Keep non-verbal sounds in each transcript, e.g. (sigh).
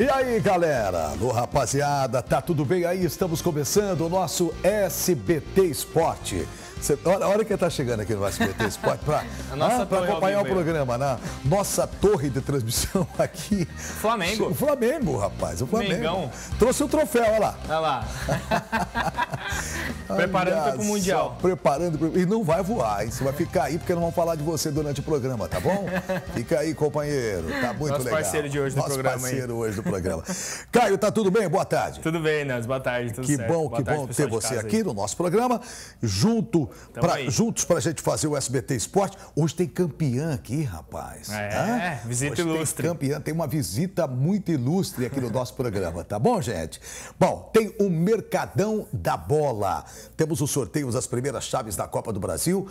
E aí, galera? Alô, rapaziada, tá tudo bem aí? Estamos começando o nosso SBT Esporte. Você, olha, olha quem está chegando aqui no SBT Sport para ah, (laughs) acompanhar o programa. Na né? nossa torre de transmissão (laughs) aqui. Flamengo. O Flamengo, rapaz. O Flamengo. Mengão. Trouxe o um troféu, olha lá. Olha lá. (laughs) preparando para o Mundial. preparando. E não vai voar, hein? Você vai ficar aí porque não vão falar de você durante o programa, tá bom? Fica aí, companheiro. Tá muito nosso legal. Nosso parceiro de hoje do programa. Nosso parceiro aí. hoje do programa. Caio, tá tudo bem? Boa tarde. Tudo bem, Nas. Boa tarde. Tudo que certo. bom, Boa que tarde, bom ter você aqui aí. no nosso programa. Junto pra, juntos para a gente fazer o SBT Esporte. Hoje tem campeã aqui, rapaz. É, Hã? visita Hoje ilustre. Tem campeã, tem uma visita muito ilustre aqui no nosso programa, tá bom, gente? Bom, tem o Mercadão da Bola. Temos os sorteios das primeiras chaves da Copa do Brasil.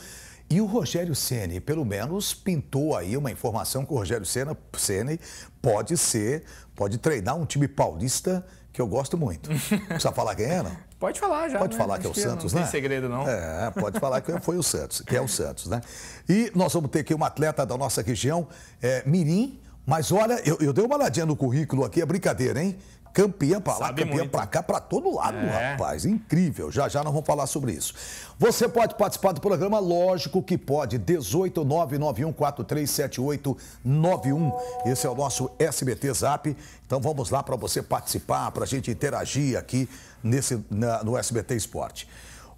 E o Rogério Ceni, pelo menos, pintou aí uma informação que o Rogério Ceni pode ser, pode treinar um time paulista que eu gosto muito. Precisa falar quem é, não? (laughs) Pode falar já. Pode né? falar Acho que é o que Santos, não né? Não tem segredo, não. É, pode falar que foi o Santos, que é o Santos, né? E nós vamos ter aqui uma atleta da nossa região, é, Mirim, mas olha, eu, eu dei uma olhadinha no currículo aqui, é brincadeira, hein? Campeã para lá, campeã para cá, para todo lado, é. rapaz. Incrível. Já já nós vamos falar sobre isso. Você pode participar do programa, lógico que pode. 18991437891. Esse é o nosso SBT Zap. Então vamos lá para você participar, para a gente interagir aqui nesse, na, no SBT Esporte.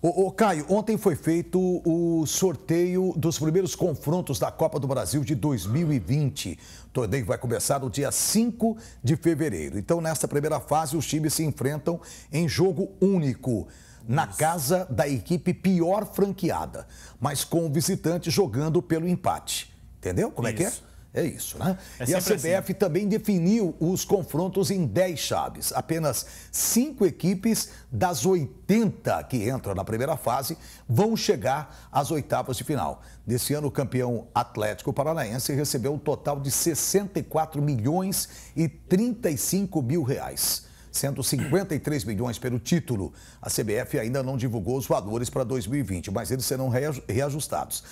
Ô, ô, Caio, ontem foi feito o sorteio dos primeiros confrontos da Copa do Brasil de 2020. O torneio vai começar no dia 5 de fevereiro. Então, nesta primeira fase, os times se enfrentam em jogo único, na casa da equipe pior franqueada, mas com o visitante jogando pelo empate. Entendeu como Isso. é que é? É isso, né? É e a CBF assim. também definiu os confrontos em 10 chaves. Apenas cinco equipes das 80 que entram na primeira fase vão chegar às oitavas de final. Desse ano, o campeão Atlético Paranaense recebeu um total de 64 milhões e 35 mil reais 153 milhões pelo título. A CBF ainda não divulgou os valores para 2020, mas eles serão reajustados.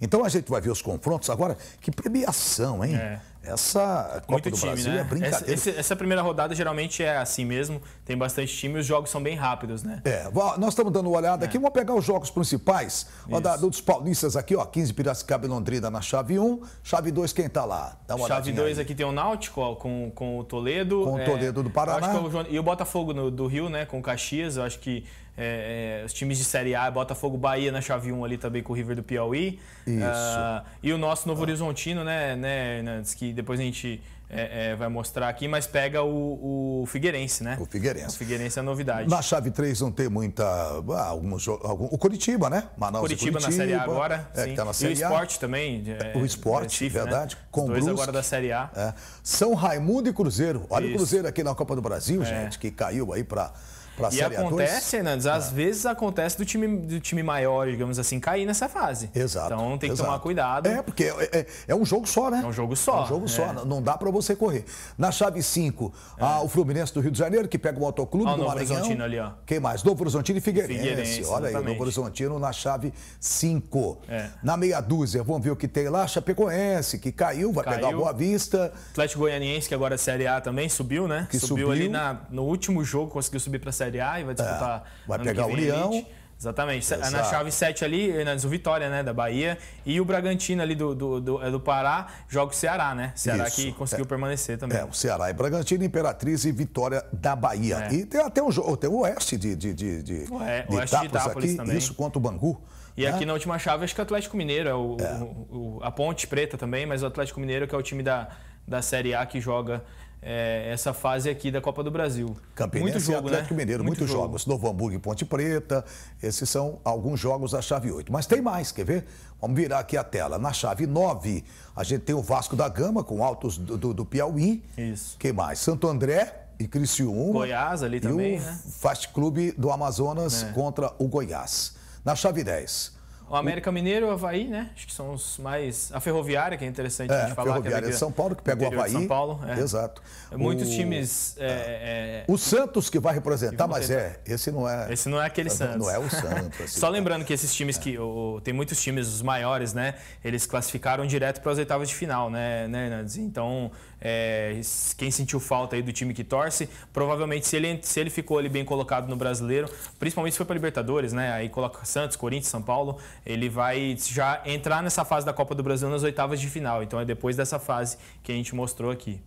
Então a gente vai ver os confrontos agora. Que premiação, hein? É. Essa Copa Muito do time, Brasil né? é brincadeira. Essa, essa, primeira rodada geralmente é assim mesmo, tem bastante time e os jogos são bem rápidos, né? É, nós estamos dando uma olhada é. aqui, vamos pegar os jogos principais ó, da, dos paulistas aqui, ó, 15 Piracicaba e Londrina na chave 1, chave 2 quem tá lá? Dá uma chave 2 aqui tem o Náutico ó, com, com o Toledo. Com o é, Toledo é, do Paraná. É o João, e o Botafogo no, do Rio, né, com o Caxias, eu acho que é, é, os times de Série A, Botafogo Bahia na né, chave 1 ali também com o River do Piauí. Isso. Ah, e o nosso Novo Horizontino, né, né, Hernandes, né, que depois a gente é, é, vai mostrar aqui, mas pega o, o, Figueirense, né? O Figueirense. O Figueirense é a novidade. Na chave 3 não tem muita. Ah, alguns, algum, o Curitiba, né? Manaus Curitiba, Curitiba na Série A agora. É, tá na série e o esporte também. É, é, o esporte, Recife, né? verdade. Né? Com dois agora da Série A. São Raimundo e Cruzeiro. Olha Isso. o Cruzeiro aqui na Copa do Brasil, gente, que caiu aí para Pra e acontece, Hernandes, às é. vezes acontece do time, do time maior, digamos assim, cair nessa fase. Exato. Então tem que exato. tomar cuidado. É, porque é, é, é, um jogo só, né? É um jogo só. É um jogo só, é. não dá para você correr. Na chave 5, é. ah, o Fluminense do Rio de Janeiro, que pega o Autoclube ó, do Maranhão. Horizontino ali, ó. Quem mais? Novo Horizontino e Figueirense. Figueirense Olha exatamente. aí, Novo Horizontino na chave 5. Na meia dúzia, vamos ver o que tem lá. Chapecoense, que caiu, vai caiu. pegar o Boa Vista. Atlético Goianiense, que agora é Série A também, subiu, né? Que subiu, subiu ali na, no último jogo, conseguiu subir pra Série Série A e vai disputar. É, vai pegar o Leão. Exatamente. Exato. Na chave 7 ali, eh, o Vitória, né, da Bahia. E o Bragantino ali do, do, do, é do Pará joga o Ceará, né? Ceará Isso. que conseguiu é, permanecer também. É, o Ceará e Bragantino, Imperatriz e Vitória da Bahia. É. E tem até um jogo, oh, tem o Oeste de, de, de, de, Ué, de Oeste de Itápolis também. Isso contra o Bangu. E né? aqui na última chave, acho que é o Atlético Mineiro, é o, é. O, o, a Ponte Preta também, mas o Atlético Mineiro que é o time da, da Série A que joga é, essa fase aqui da Copa do Brasil. Campinense muito jogo, e Atlético né? Mineiro, muito muitos jogo. jogos. Novo Hamburgo e Ponte Preta, esses são alguns jogos da chave 8. Mas tem mais, quer ver? Vamos virar aqui a tela. Na chave 9, a gente tem o Vasco da Gama com altos do, do, do Piauí. Isso. Quem mais? Santo André, e Criciúma. Goiás ali também, o né? Fast Clube do Amazonas é. contra o Goiás. Na chave 10, o América Mineiro e o Havaí, né? Acho que são os mais. A Ferroviária, que é interessante é, a gente falar. A Ferroviária que é, é de São Paulo, que pega o Havaí. São Paulo, é. Exato. É muitos o... times. É, ah. é, o Santos que vai representar, que mas é, esse não é. Esse não é aquele Santos. Não é o Santos. (laughs) Assim, né? Só lembrando que esses times que. O, tem muitos times, os maiores, né? Eles classificaram direto para as oitavas de final, né, né Hernandes? Então, é, quem sentiu falta aí do time que torce, provavelmente se ele, se ele ficou ali bem colocado no brasileiro, principalmente se foi para Libertadores, né? Aí coloca Santos, Corinthians, São Paulo, ele vai já entrar nessa fase da Copa do Brasil nas oitavas de final. Então é depois dessa fase que a gente mostrou aqui.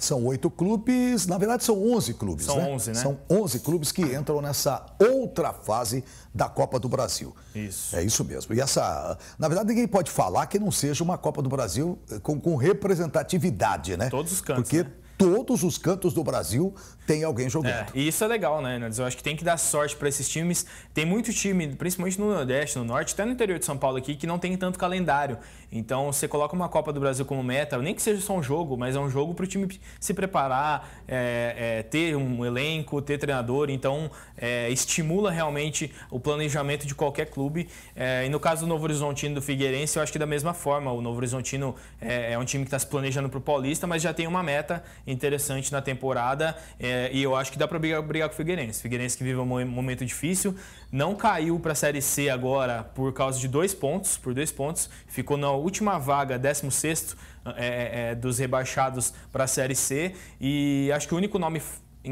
São oito clubes, na verdade são onze clubes, são né? 11, né? São onze clubes que entram nessa outra fase da Copa do Brasil. Isso. É isso mesmo. E essa, na verdade, ninguém pode falar que não seja uma Copa do Brasil eh, com, com representatividade, né? Todos os cantos. Porque né? todos os cantos do Brasil tem alguém jogando. É, e isso é legal, né, Nandes? Eu acho que tem que dar sorte para esses times. Tem muito time, principalmente no Nordeste, no Norte, até no interior de São Paulo aqui, que não tem tanto calendário. Então, você coloca uma Copa do Brasil como meta, nem que seja só um jogo, mas é um jogo para o time se preparar, é, é, ter um elenco, ter treinador. Então, é, estimula realmente o planejamento de qualquer clube. É, e no caso do Novo Horizontino do Figueirense, eu acho que da mesma forma. O Novo Horizontino é um time que está se planejando para o Paulista, mas já tem uma meta interessante na temporada é, e eu acho que dá para brigar, brigar, com o Figueirense. O Figueirense que vive um momento difícil, não caiu para a Série C agora por causa de dois pontos, por dois pontos, ficou na última vaga, 16º é, é, é, dos rebaixados para a Série C e acho que o único nome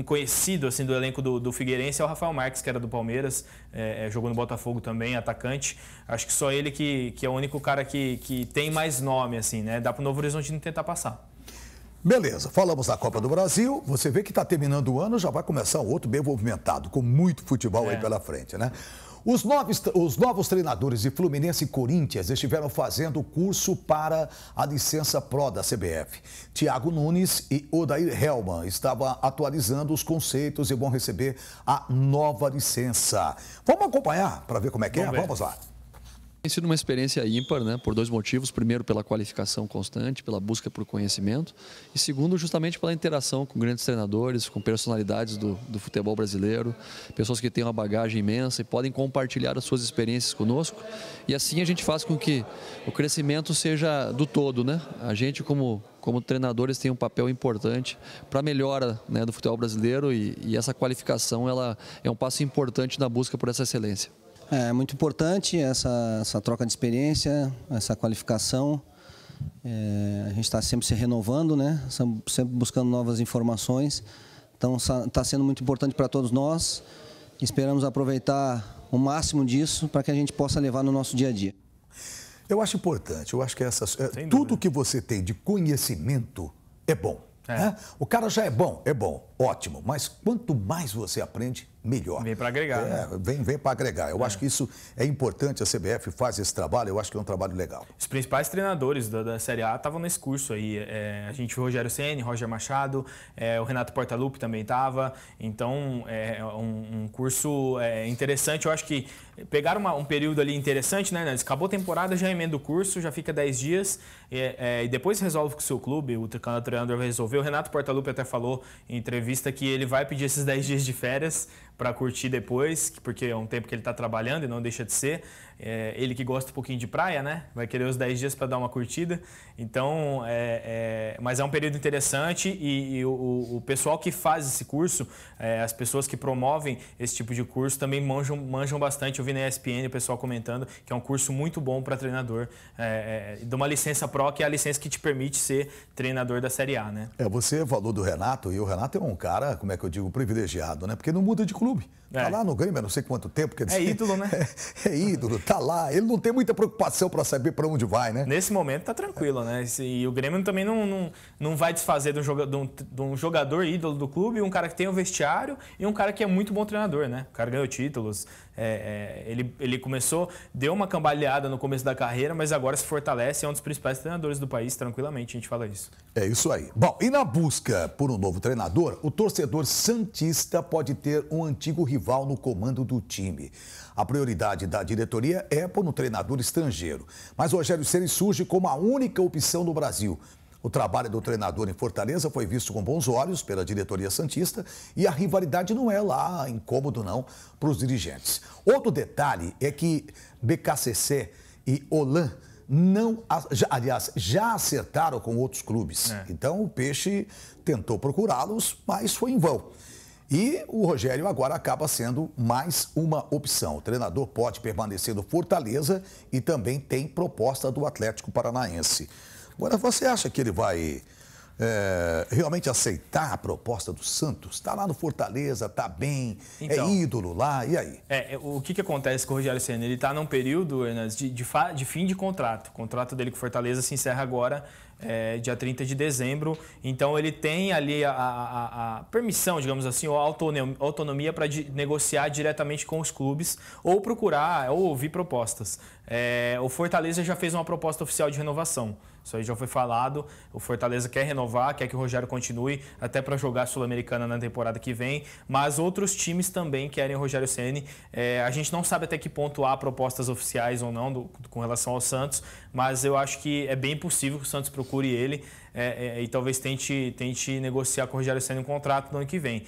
conhecido assim do elenco do, do, Figueirense é o Rafael Marques, que era do Palmeiras, é, é, jogou no Botafogo também, atacante. Acho que só ele que, que é o único cara que, que tem mais nome, assim, né? Dá para o Novo horizonte tentar passar. Beleza, falamos da Copa do Brasil. Você vê que está terminando o ano, já vai começar um outro bem movimentado, com muito futebol é. aí pela frente, né? Os novos, os novos treinadores de Fluminense e Corinthians estiveram fazendo o curso para a licença PRO da CBF. Tiago Nunes e Odair Helman estavam atualizando os conceitos e vão receber a nova licença. Vamos acompanhar para ver como é que é? Vamos lá. Tem sido uma experiência ímpar, né, por dois motivos. Primeiro, pela qualificação constante, pela busca por conhecimento. E segundo, justamente pela interação com grandes treinadores, com personalidades do, do futebol brasileiro, pessoas que têm uma bagagem imensa e podem compartilhar as suas experiências conosco. E assim a gente faz com que o crescimento seja do todo. Né? A gente, como como treinadores têm um papel importante para a melhora né, do futebol brasileiro e, e, essa qualificação ela é um passo importante na busca por essa excelência. É muito importante essa, essa troca de experiência, essa qualificação. É, a gente está sempre se renovando, né? sempre buscando novas informações. Então está sendo muito importante para todos nós. Esperamos aproveitar o máximo disso para que a gente possa levar no nosso dia a dia. Eu acho importante, eu acho que essas, é, tudo que você tem de conhecimento é bom. É. Né? O cara já é bom, é bom ótimo, mas quanto mais você aprende, melhor. Vem para agregar. É, né? Vem, vem para agregar. Eu é. acho que isso é importante, a CBF faz esse trabalho, eu acho que é um trabalho legal. Os principais treinadores da, da Série A estavam nesse curso aí. É, a gente, Rogério Senni, Roger Machado, é, o Renato Portaluppi também estava. Então, é, é um, um curso é, interessante. Eu acho que pegaram uma, um período ali interessante, né, Acabou a temporada, já emenda o curso, já fica 10 dias e, e depois resolve com o seu clube, o treinador resolveu. O Renato Portaluppi até falou em entrevista entrevista que ele vai pedir esses 10 dias de férias para curtir depois, porque é um tempo que ele está trabalhando e não deixa de ser. É, ele que gosta um pouquinho de praia, né? Vai querer os 10 dias para dar uma curtida. Então, é, é, mas é um período interessante e, e o, o, pessoal que faz esse curso, é, as pessoas que promovem esse tipo de curso também manjam, manjam bastante. Eu vi na ESPN o pessoal comentando que é um curso muito bom para treinador. É, é, de uma licença PRO, que é a licença que te permite ser treinador da Série A, né? É, você falou do Renato e o Renato é um cara, como é que eu digo, privilegiado, né? Porque não muda de clube. Está é. Tá lá no Grêmio há não sei quanto tempo. Quer é dizer, é ídolo, né? É, (laughs) é ídolo, tá lá. Ele não tem muita preocupação para saber para onde vai, né? Nesse momento tá tranquilo, né? E o Grêmio também não, não, não vai desfazer de um, de, um, jogador ídolo do clube, um cara que tem o um vestiário e um cara que é muito bom treinador, né? O cara ganhou títulos. É, é, ele, ele começou, deu uma cambalhada no começo da carreira, mas agora se fortalece. É um dos principais treinadores do país, tranquilamente. A gente fala isso. É isso aí. Bom, e na busca por um novo treinador, o torcedor Santista pode ter um antigo rival rival no comando do time. A prioridade da diretoria é por um treinador estrangeiro, mas Rogério Ceni surge como a única opção no Brasil. O trabalho do treinador em Fortaleza foi visto com bons olhos pela diretoria Santista e a rivalidade não é lá incômodo, não, para os dirigentes. Outro detalhe é que BKCC e Olan não, já, aliás, já acertaram com outros clubes. É. Então o Peixe tentou procurá-los, mas foi em vão. E o Rogério agora acaba sendo mais uma opção. O treinador pode permanecer no Fortaleza e também tem proposta do Atlético Paranaense. Agora, você acha que ele vai é, realmente aceitar a proposta do Santos? Está lá no Fortaleza, está bem, é então, é ídolo lá, e aí? É, é, o que, que acontece com o Rogério Senna? Ele está num período, de, de, de, fim de contrato. O contrato dele com o Fortaleza se encerra agora, é, dia 30 de dezembro. Então, ele tem ali a, a, a permissão, digamos assim, ou autonomia para negociar diretamente com os clubes ou procurar ou ouvir propostas. É, o Fortaleza já fez uma proposta oficial de renovação. Isso aí já foi falado. O Fortaleza quer renovar, quer que o Rogério continue até para jogar Sul-Americana na temporada que vem. Mas outros times também querem o Rogério Ceni. É, a gente não sabe até que ponto há propostas oficiais ou não do, com relação ao Santos, mas eu acho que é bem possível que o Santos procure ele é, é, e talvez tente, tente negociar com o Rogério Ceni um contrato no ano que vem.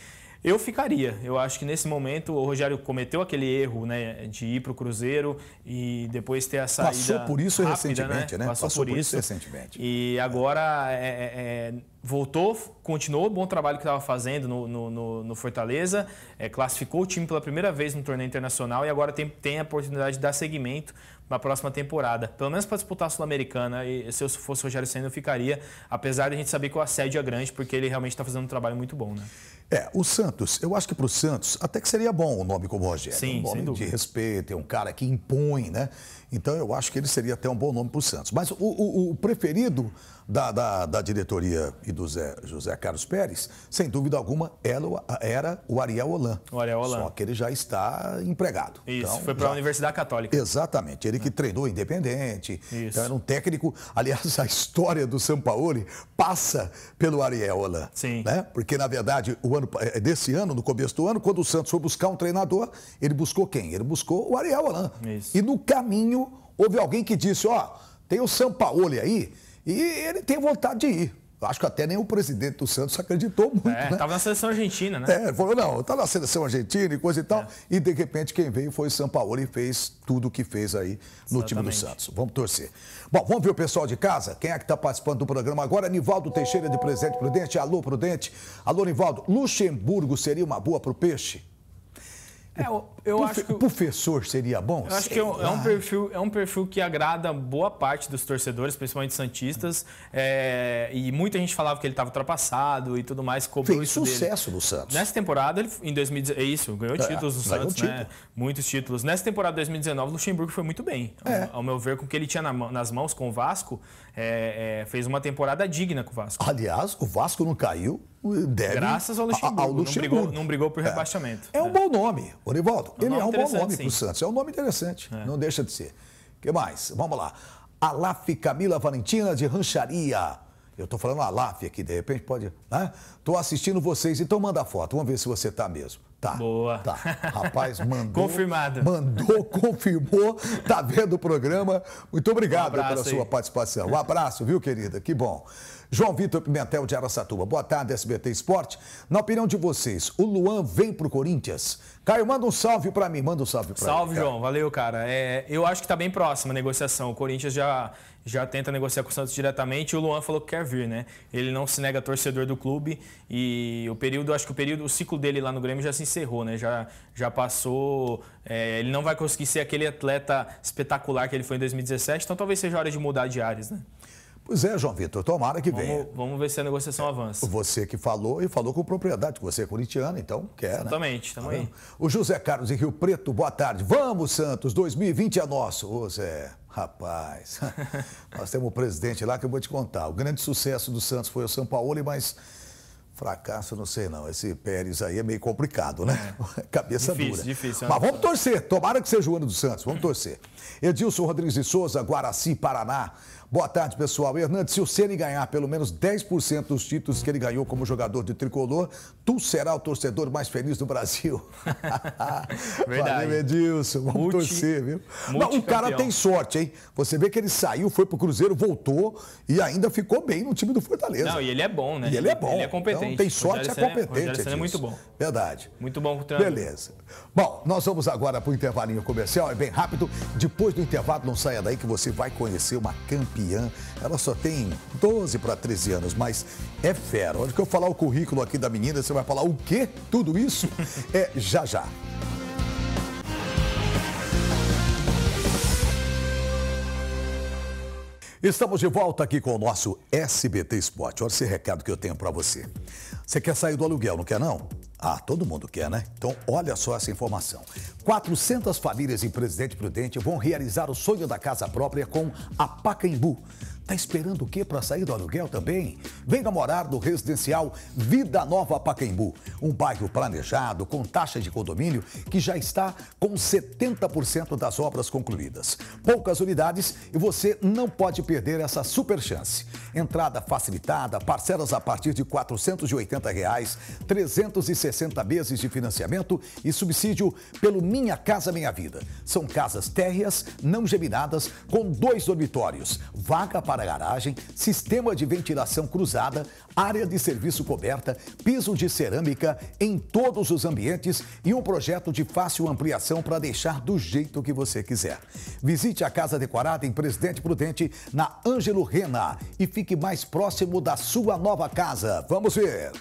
Eu ficaria. Eu acho que nesse momento o Rogério cometeu aquele erro, né, de ir para o Cruzeiro e depois ter a saída. Passou por isso rápida, né? recentemente, né? né? Passou, Passou, por, isso. recentemente. E agora é, é, é voltou, continuou o bom trabalho que estava fazendo no, no, no Fortaleza, é, classificou o time pela primeira vez no torneio internacional e agora tem, tem a oportunidade de dar seguimento na próxima temporada. Pelo menos para disputar a Sul-Americana, e se eu fosse o Rogério Senna, eu ficaria, apesar de a gente saber que o assédio é grande, porque ele realmente está fazendo um trabalho muito bom, né? É, o Santos, eu acho que para o Santos até que seria bom o nome como Rogério. Sim, um nome de respeito, é um cara que impõe, né? Então eu acho que ele seria até um bom nome para o Santos. Mas o, o, o preferido da, da, da, diretoria e do Zé, José Carlos Pérez, sem dúvida alguma, era o Ariel Holan. O Ariel Holan. Só que ele já está empregado. Isso, então, foi para já... a Universidade Católica. Exatamente, ele que é. treinou independente. Isso. Então era um técnico. Aliás, (laughs) a história do Sampaoli passa pelo Ariel Holan. Sim. Né? Porque, na verdade, o ano, é, desse ano, no começo do ano, quando o Santos foi buscar um treinador, ele buscou quem? Ele buscou o Ariel Holan. Isso. E no caminho houve alguém que disse, ó, tem o Sampaoli aí e ele tem vontade de ir. Acho que até nem o presidente do Santos acreditou muito. É, né? na seleção argentina, né? É, falou, não, estava na seleção argentina e coisa e tal. É. E de repente quem veio foi o Sampaoli e fez tudo o que fez aí no Exatamente. time do Santos. Vamos torcer. Bom, vamos ver o pessoal de casa. Quem é que está participando do programa agora? Nivaldo Teixeira de Presente Prudente. Alô, Prudente. Alô, Nivaldo. Luxemburgo seria uma boa para o peixe? É, o, eu Profe acho que... Professor seria bom? Eu acho que é um, é um, perfil, é um perfil que agrada boa parte dos torcedores, principalmente Santistas. É, e muita gente falava que ele estava ultrapassado e tudo mais. tem Fez isso sucesso dele. no Santos. Nessa temporada, ele, em 2019... É isso, ganhou é, títulos é, no Santos, né? título. né? Muitos títulos. Nessa temporada 2019, Luxemburgo foi muito bem. É. Ao, ao, meu ver, com o que ele tinha na, nas mãos com o Vasco, é, é, fez uma temporada digna com o Vasco. Aliás, o Vasco não caiu deve. Graças ao Luxemburgo. Ao Luxemburgo. Não, brigou, não brigou por rebaixamento. É, é um né? bom nome, Orivaldo ele é um bom nome para o Santos. É um nome interessante, é. não deixa de ser. que mais? Vamos lá. Alaf Camila Valentina de Rancharia. Eu estou falando Alaf aqui, de repente pode. Estou né? assistindo vocês, então manda a foto. Vamos ver se você tá mesmo. Tá. Boa. Tá. Rapaz, (laughs) mandou. Confirmado. Mandou, (laughs) confirmou. Tá vendo o programa. Muito obrigado um pela aí. sua participação. Um abraço, viu, querida? Que bom. João Vitor Pimentel de Araçatuba. Boa tarde, SBT Esporte. Na opinião de vocês, o Luan vem pro Corinthians? Caio, manda um salve para mim, manda um salve para Salve, João. Valeu, cara. É, eu acho que tá bem próxima a negociação. O Corinthians já, já tenta negociar com o Santos diretamente e o Luan falou que quer vir, né? Ele não se nega torcedor do clube e o período, acho que o período, o ciclo dele lá no Grêmio já se encerrou, né? Já, já passou. É, ele não vai conseguir ser aquele atleta espetacular que ele foi em 2017, então talvez seja hora de mudar de áreas, né? Pois é, João Vitor, tomara que vamos, venha. Vamos ver se a negociação avança. Você que falou e falou com propriedade, que você é corintiano, então quer, né? Exatamente, né? Tá também. O José Carlos em Rio Preto, boa tarde. Vamos, Santos, 2020 é nosso. Ô, Zé, rapaz, (laughs) nós temos um presidente lá que eu vou te contar. O grande sucesso do Santos foi o São Paulo, mas fracasso não sei não. Esse Pérez aí é meio complicado, né? É. (laughs) Cabeça difícil, dura. Difícil, né? mas vamos torcer, tomara que seja o ano do Santos, vamos torcer. Edilson Rodrigues de Souza, Guaraci, Paraná. Boa tarde, pessoal. Hernandes, se o Ceni ganhar pelo menos 10% dos títulos que ele ganhou como jogador de tricolor, tu será o torcedor mais feliz do Brasil. (laughs) Verdade. Valeu, Edilson. Vamos multi, torcer, viu? Não, o cara tem sorte, hein? Você vê que ele saiu, foi pro Cruzeiro, voltou e ainda ficou bem no time do Fortaleza. Não, e ele é bom, né? E ele é bom. Ele é competente. Então, tem sorte, é competente. Ele é muito bom. Verdade. Muito bom o treinador. Beleza. Bom, nós vamos agora pro intervalinho comercial, é bem rápido. Depois do intervalo, não saia daí que você vai conhecer uma campeã ela só tem 12 para 13 anos, mas é fera. Olha que eu falar o currículo aqui da menina, você vai falar o quê? Tudo isso? É já já. Estamos de volta aqui com o nosso SBT Esporte. Olha esse recado que eu tenho para você. Você quer sair do aluguel, não quer não? Ah, todo mundo quer, né? Então, olha só essa informação. 400 famílias em Presidente Prudente vão realizar o sonho da casa própria com a Pacaembu. Tá esperando o quê para sair do aluguel também? Venha morar no residencial Vida Nova Pacaembu, um bairro planejado com taxa de condomínio que já está com 70% das obras concluídas. Poucas unidades e você não pode perder essa super chance. Entrada facilitada, parcelas a partir de R$ 480, reais, 360 meses de financiamento e subsídio pelo Minha Casa Minha Vida. São casas térreas, não geminadas, com dois dormitórios, vaga para para garagem, sistema de ventilação cruzada, área de serviço coberta, piso de cerâmica em todos os ambientes e um projeto de fácil ampliação para deixar do jeito que você quiser. Visite a Casa Decorada em Presidente Prudente, na Ângelo Rena, e fique mais próximo da sua nova casa. Vamos ver!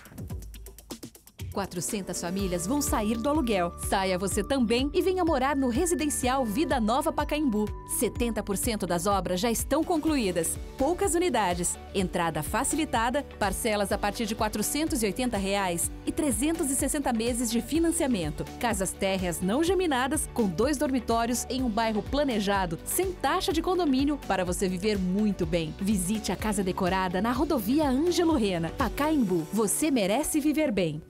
400 famílias vão sair do aluguel. Saia você também e venha morar no residencial Vida Nova Pacaembu. 70% das obras já estão concluídas. Poucas unidades, entrada facilitada, parcelas a partir de R$ 480 reais e 360 meses de financiamento. Casas térreas não geminadas, com dois dormitórios em um bairro planejado, sem taxa de condomínio, para você viver muito bem. Visite a Casa Decorada na rodovia Ângelo Rena, Pacaembu. Você merece viver bem.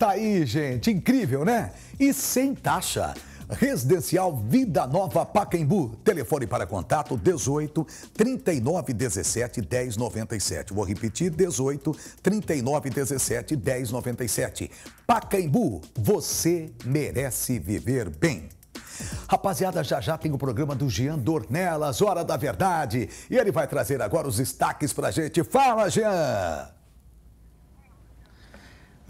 Tá aí, gente. Incrível, né? E sem taxa. Residencial Vida Nova Pacaembu. Telefone para contato 18 39 17 10 97. Vou repetir: 18 39 17 10 97. Pacaembu, você merece viver bem. Rapaziada, já já tem o programa do Jean Dornelas, Hora da Verdade. E ele vai trazer agora os destaques pra gente. Fala, Jean!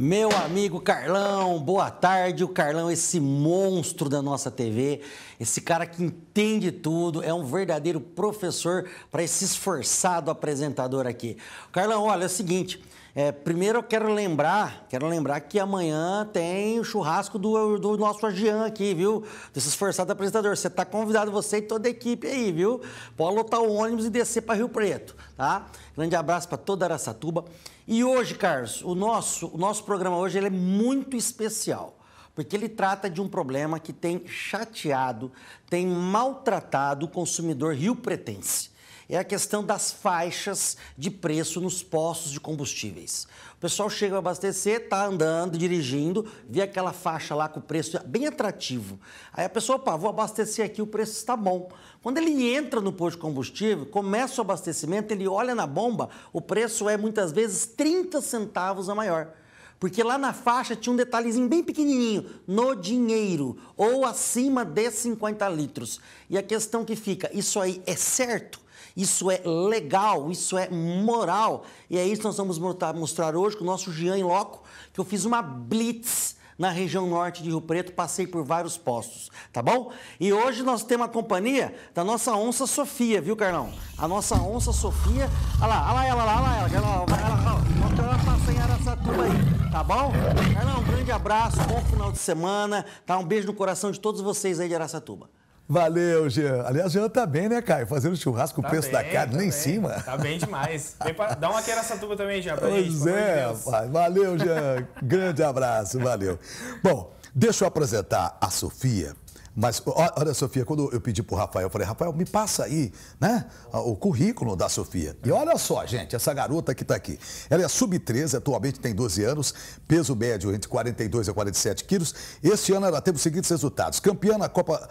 Meu amigo Carlão, boa tarde. O Carlão, esse monstro da nossa TV, esse cara que entende tudo, é um verdadeiro professor para esse esforçado apresentador aqui. Carlão, olha, é o seguinte, é, primeiro eu quero lembrar, quero lembrar que amanhã tem o churrasco do, do nosso Jean aqui, viu? Desse esforçado apresentador. Você está convidado, você e toda a equipe aí, viu? Pode lotar o ônibus e descer para Rio Preto, tá? Grande abraço para toda Araçatuba. E hoje, Carlos, o nosso, o nosso programa hoje ele é muito especial porque ele trata de um problema que tem chateado, tem maltratado o consumidor rio-pretense é a questão das faixas de preço nos postos de combustíveis. O pessoal chega a abastecer, tá andando, dirigindo, vê aquela faixa lá com o preço bem atrativo. Aí a pessoa, opa, vou abastecer aqui, o preço está bom. Quando ele entra no posto de combustível, começa o abastecimento, ele olha na bomba, o preço é muitas vezes 30 centavos a maior. Porque lá na faixa tinha um detalhezinho bem pequenininho, no dinheiro, ou acima de 50 litros. E a questão que fica, isso aí é certo? Isso é legal, isso é moral. E é isso que nós vamos mostrar hoje com o nosso Jean em Loco, que eu fiz uma blitz na região norte de Rio Preto, passei por vários postos, tá bom? E hoje nós temos a companhia da nossa onça Sofia, viu, Carlão? A nossa onça Sofia, olha lá, olha lá ela, olha lá ela, ela, ela, tá ela, ela, ela passa em Araçatuba aí, tá bom? Carlão, um grande abraço, bom final de semana, tá? Um beijo no coração de todos vocês aí de Araçatuba. Valeu, Jean. Aliás, Jean tá bem, né, Caio? Fazendo churrasco, tá o preço bem, da carne tá em cima. Tá bem demais. Pra... Dá uma tuba também, Jean, pra pois gente. É, rapaz. valeu, Jean. Grande abraço, valeu. Bom, deixa eu apresentar a Sofia. Mas olha, Sofia, quando eu pedi para o Rafael, eu falei, Rafael, me passa aí, né, o currículo da Sofia. E olha só, gente, essa garota que está aqui. Ela é sub-13, atualmente tem 12 anos, peso médio entre 42 a 47 quilos. Este ano ela teve os seguintes resultados. Campeã na Copa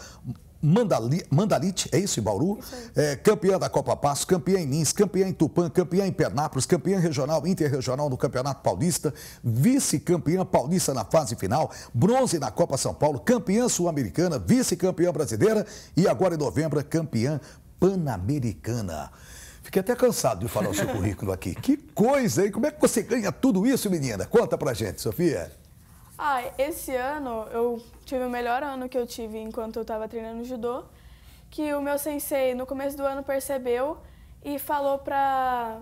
Mandali, é isso, em Bauru? Isso é, campeã da Copa Passo, campeã em Nins, campeã em Tupã, campeã em Pernápolis, campeã regional, interregional no Campeonato Paulista, vice-campeã paulista na fase final, bronze na Copa São Paulo, campeã sul-americana, vice-campeã brasileira e agora em novembro, campeã pan-americana. Fiquei até cansado de falar o seu (laughs) currículo aqui. Que coisa, hein? Como é que você ganha tudo isso, menina? Conta pra gente, Sofia. Ah, esse ano eu tive o melhor ano que eu tive enquanto eu estava treinando judô, que o meu sensei no começo do ano percebeu e falou para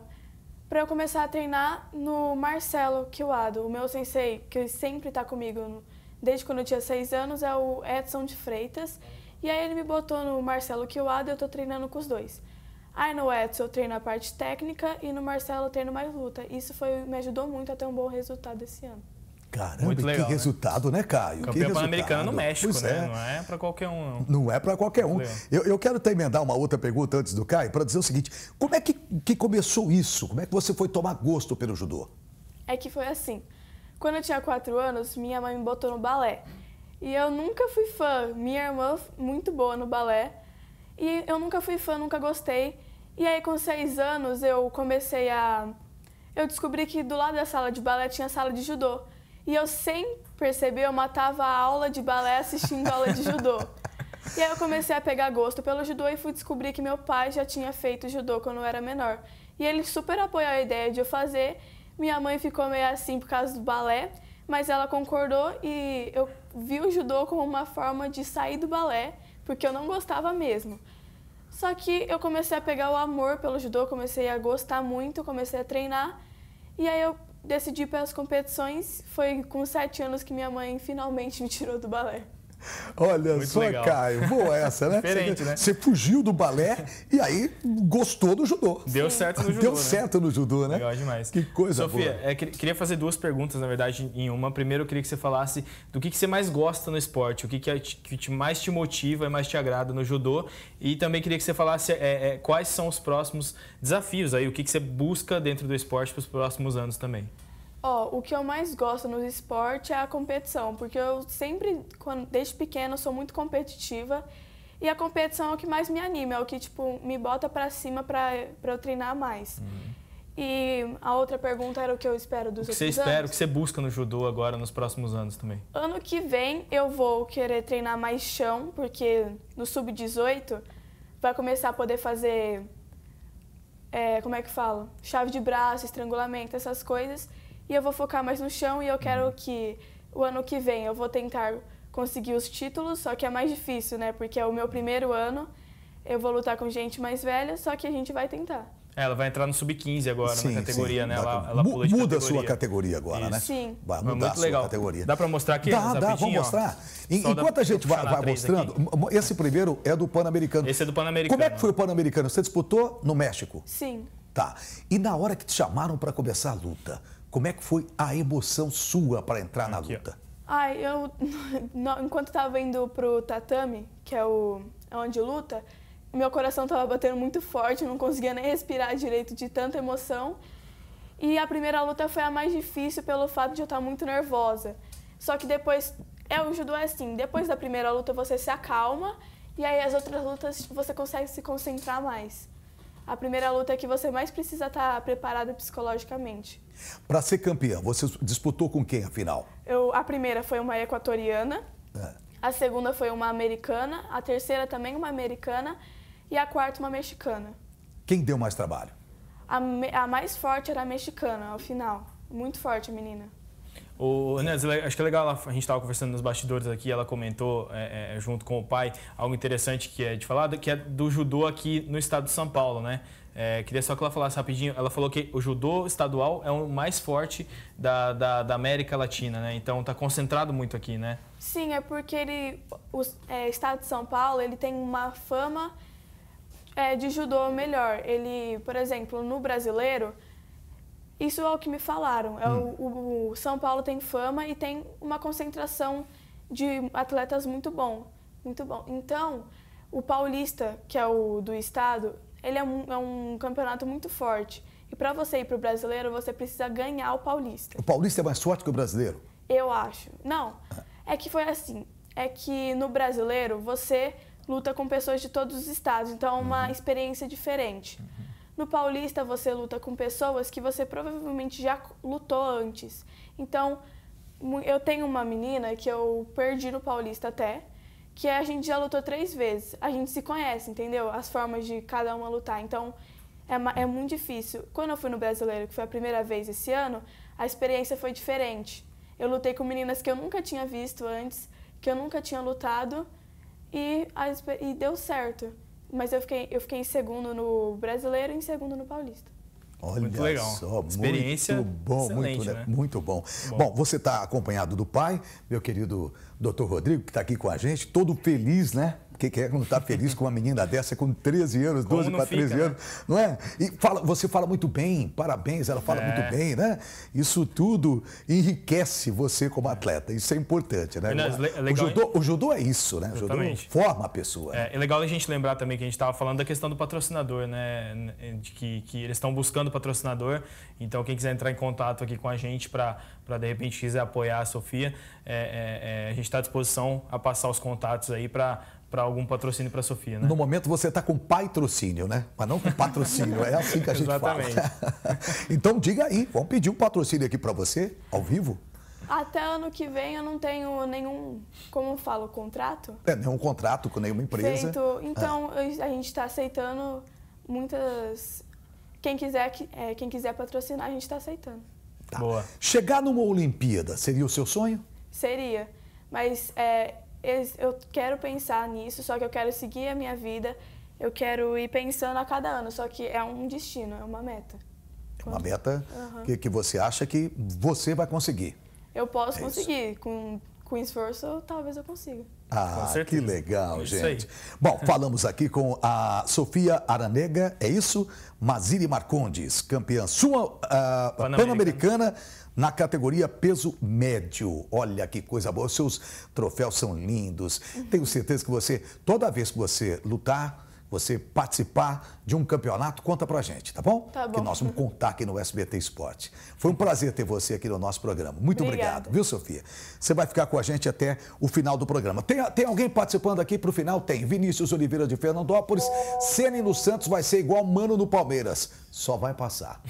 para eu começar a treinar no Marcelo Kiwado, o meu sensei que sempre está comigo desde quando eu tinha seis anos é o Edson de Freitas e aí ele me botou no Marcelo Kiwado e eu estou treinando com os dois. Aí no Edson eu treino a parte técnica e no Marcelo eu treino mais luta. Isso foi me ajudou muito a ter um bom resultado esse ano. Caramba, Muito legal, que né? resultado, né, Caio? Campeão pan-americano no México, pois né? É. Não é para qualquer um. Não, não é para qualquer um. Eu, eu, quero até emendar uma outra pergunta antes do Caio para dizer o seguinte: como é que, que começou isso? Como é que você foi tomar gosto pelo judô? É que foi assim. Quando eu tinha 4 anos, minha mãe me botou no balé. E eu nunca fui fã. Minha irmã, muito boa no balé. E eu nunca fui fã, nunca gostei. E aí, com 6 anos, eu comecei a. Eu descobri que do lado da sala de balé tinha sala de judô. E eu, sem perceber, eu matava a aula de balé assistindo aula de judô. (laughs) E aí eu comecei a pegar gosto pelo judô e fui descobrir que meu pai já tinha feito judô quando eu era menor. E ele super apoiou a ideia de eu fazer. Minha mãe ficou meio assim por causa do balé, mas ela concordou e eu vi o judô como uma forma de sair do balé, porque eu não gostava mesmo. Só que eu comecei a pegar o amor pelo judô, comecei a gostar muito, comecei a treinar. E aí eu decidi pelas competições foi com sete anos que minha mãe finalmente me tirou do balé. Olha Muito só, legal. Caio. Boa essa, né? (laughs) Diferente, você, né? Você fugiu do balé e aí gostou do judô. Deu certo no judô. Deu né? certo no judô, né? Legal demais. Que coisa Sofia, boa. É, queria fazer duas perguntas, na verdade, em uma. Primeiro, eu queria que você falasse do que, que você mais gosta no esporte, o que, que, é, que te, mais te motiva e mais te agrada no judô. E também queria que você falasse é, é, quais são os próximos desafios aí, o que, que você busca dentro do esporte para os próximos anos também. Ó, oh, o que eu mais gosto nos esportes é a competição, porque eu sempre, quando, desde pequena, sou muito competitiva e a competição é o que mais me anima, é o que, tipo, me bota para cima para eu treinar mais. Uhum. E a outra pergunta era o que eu espero dos o que você espera, o que você busca no judô agora nos próximos anos também? Ano que vem eu vou querer treinar mais chão, porque no sub-18 vai começar a poder fazer é, como é que fala? Chave de braço, estrangulamento, essas coisas e eu vou focar mais no chão e eu quero uhum. que o ano que vem eu vou tentar conseguir os títulos, só que é mais difícil, né? Porque é o meu primeiro ano, eu vou lutar com gente mais velha, só que a gente vai tentar. É, ela vai entrar no sub-15 agora sim, na categoria, sim, né? Ela, ela pula de Muda categoria. a sua categoria agora, né? Isso. né? Sim. Vai mudar Muito a sua legal. categoria. Dá para mostrar aqui? Dá, dá, vamos mostrar. Enquanto a gente vai, vai mostrando, aqui. esse primeiro é do Pan-Americano. Esse é do Pan-Americano. Como é que foi o Pan-Americano? Você disputou no México? Sim. Tá. E na hora que te chamaram para começar a luta, como é que foi a emoção sua para entrar na luta? Ai, eu, (laughs) enquanto estava indo pro tatame, que é o é onde luta, meu coração estava batendo muito forte, eu não conseguia nem respirar direito de tanta emoção. E a primeira luta foi a mais difícil pelo fato de eu estar tá muito nervosa. Só que depois, é o judô é assim, depois da primeira luta você se acalma e aí as outras lutas você consegue se concentrar mais a primeira luta é que você mais precisa estar tá preparado psicologicamente. Para ser campeã, você disputou com quem, afinal? Eu, a primeira foi uma equatoriana, é. a segunda foi uma americana, a terceira também uma americana e a quarta uma mexicana. Quem deu mais trabalho? A, a mais forte era a mexicana, ao final. Muito forte menina. O, acho que é legal, a gente estava conversando nos bastidores aqui, ela comentou é, é, é, junto com o pai algo interessante que é de falar, que é do judô aqui no estado de São Paulo, né? É, queria só que ela falasse rapidinho. Ela falou que o judô estadual é o mais forte da, da, da América Latina, né? Então está concentrado muito aqui, né? Sim, é porque ele, o é, estado de São Paulo ele tem uma fama é, de judô melhor. Ele, por exemplo, no brasileiro isso é o que me falaram. É hum. o, o, São Paulo tem fama e tem uma concentração de atletas muito bom, muito bom. Então, o paulista, que é o do estado, ele é um, é um campeonato muito forte. E para você ir para o brasileiro, você precisa ganhar o paulista. O paulista é mais forte que o brasileiro? Eu acho. Não. É que foi assim. É que no brasileiro você luta com pessoas de todos os estados, então é uma uhum. experiência diferente. Uhum. No Paulista você luta com pessoas que você provavelmente já lutou antes. Então, eu tenho uma menina que eu perdi no Paulista até, que a gente já lutou três vezes. A gente se conhece, entendeu? As formas de cada uma lutar. Então, é, é muito difícil. Quando eu fui no Brasileiro, que foi a primeira vez esse ano, a experiência foi diferente. Eu lutei com meninas que eu nunca tinha visto antes, que eu nunca tinha lutado, e, a, e deu certo. Mas eu fiquei, eu fiquei em segundo no brasileiro e em segundo no paulista. Olha muito legal. só, Experiência muito bom, muito, né? muito bom. bom. Bom, você está acompanhado do pai, meu querido doutor Rodrigo, que está aqui com a gente, todo feliz, né? Quem é que não está feliz com uma menina dessa com 13 anos, 12 para 13 fica, né? anos, né? não é? E fala, você fala muito bem, parabéns, ela fala é. muito bem, né? Isso tudo enriquece você como atleta, isso é importante, né? né o, legal, judô, o, judô, é isso, né? Exatamente. O judô forma a pessoa. Né? É, é legal a gente lembrar também que a gente estava falando da questão do patrocinador, né? De que, que eles estão buscando patrocinador, então quem quiser entrar em contato aqui com a gente para, de repente, quiser apoiar a Sofia, é, é, é a gente está à disposição a passar os contatos aí para para algum patrocínio para a Sofia, né? No momento você está com patrocínio, né? Mas não com patrocínio, é assim que a gente Exatamente. fala. (laughs) então diga aí, vamos pedir um patrocínio aqui para você, ao vivo? Até ano que vem eu não tenho nenhum, como eu falo, contrato. É, nenhum contrato com nenhuma empresa. Feito. Ah. Então ah. a gente está aceitando muitas... Quem quiser, é, quem quiser patrocinar, a gente está aceitando. Tá. Boa. Chegar numa Olimpíada seria o seu sonho? Seria, mas... É, eu quero pensar nisso, só que eu quero seguir a minha vida, eu quero ir pensando a cada ano, só que é um destino, é uma meta. É Uma meta uhum. que, que você acha que você vai conseguir. Eu posso é conseguir, com, com esforço talvez eu consiga. Ah, que legal, é gente. Bom, falamos aqui com a Sofia Aranega, é isso? Maziri Marcondes, campeã sua uh, pan-americana na categoria peso médio. Olha que coisa boa, seus troféus são lindos. Tenho certeza que você, toda vez que você lutar, você participar de um campeonato, conta pra gente, tá bom? Tá bom. Que nós vamos contar aqui no SBT Esporte. Foi um prazer ter você aqui no nosso programa. Muito Obrigada. obrigado, viu, Sofia? Você vai ficar com a gente até o final do programa. Tem, tem alguém participando aqui pro final? Tem. Vinícius Oliveira de Fernandópolis. Ceni no Santos vai ser igual Mano no Palmeiras só vai passar.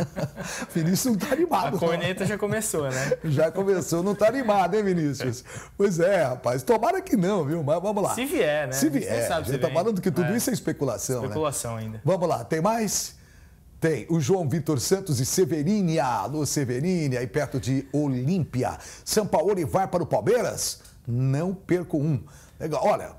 (laughs) Vinícius não está animado. A corneta não. já começou, né? Já começou, não está animado, hein, Vinícius? Pois é, rapaz. Tomara que não, viu? Mas vamos lá. Se vier, né? Se vier. Você sabe se tá falando que tudo é. isso é especulação, né? Especulação né? ainda. Vamos lá, tem mais? Tem o João Vitor Santos e Severínia. Alô, Severínia, aí perto de Olímpia. São Paulo e vai para o Palmeiras? Não perco um. Legal. Olha,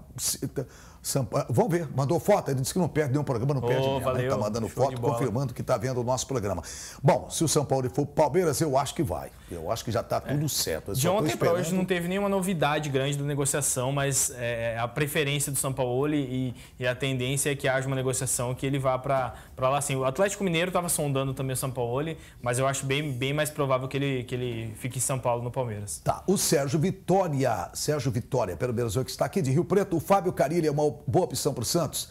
Sampaio. Ah, vamos ver, mandou foto, ele disse que não perde nenhum programa, não perde oh, Está né? mandando Show foto, confirmando que está vendo o nosso programa. Bom, se o São Paulo for Palmeiras, eu acho que vai. Eu acho que já está tudo é. certo. Eu De ontem para hoje não teve nenhuma novidade grande da negociação, mas é, é, a preferência do São Paulo e, e, a tendência é que haja uma negociação que ele vá para lá. Assim, o Atlético Mineiro estava sondando também o São Paulo, mas eu acho bem, bem mais provável que ele, que ele fique em São Paulo no Palmeiras. Tá, o Sérgio Vitória, Sérgio Vitória, pelo menos eu que está aqui de Rio Preto, o Fábio Carilha é uma boa opção para o Santos?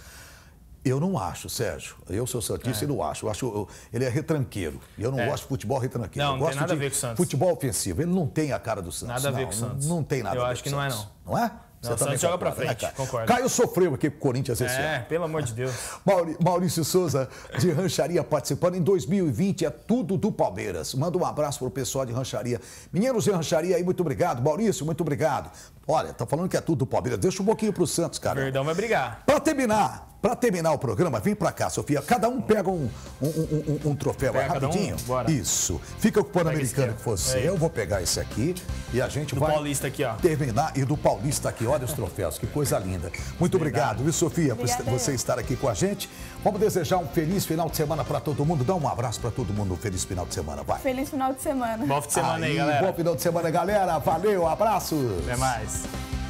Eu não acho, Sérgio. Eu sou santista é. e não acho. Eu acho eu, ele é retranqueiro. E eu não é. gosto de futebol retranqueiro. Não, eu não gosto tem nada de a ver com o Santos. futebol ofensivo. Ele não tem a cara do Santos. Nada não, a ver com o Santos. Não, tem nada eu a ver com o Santos. Eu acho que não é, não. Não é? Não, Você também joga para frente, né, concordo. Caio sofreu aqui com o Corinthians esse é, ano. É, pelo amor de Deus. (laughs) Maurício Souza, de Rancharia, participando. Em 2020 é tudo do Palmeiras. Manda um abraço pro pessoal de Rancharia. Meninos de Rancharia aí, muito obrigado. Maurício, muito obrigado. Olha, tá falando que é tudo do Palmeiras. Deixa um pouquinho pro Santos, cara. Perdão, vai brigar. Para terminar, para terminar o programa, vem para cá, Sofia. Cada um pega um, um, um, um troféu pega rapidinho. Um, Isso. Fica com o Pan-Americano que você. É. Eu vou pegar esse aqui e a gente do vai Paulista aqui, ó. terminar. E do Paulista aqui, olha os troféus. Que coisa linda. Muito obrigado, viu, Sofia, Obrigada. por você estar aqui com a gente. Vamos desejar um feliz final de semana para todo mundo. Dá um abraço para todo mundo. Um feliz final de semana, vai. Feliz final de semana. Bom final de semana aí, aí galera. Bom final de semana, galera. Valeu, abraços. Até mais.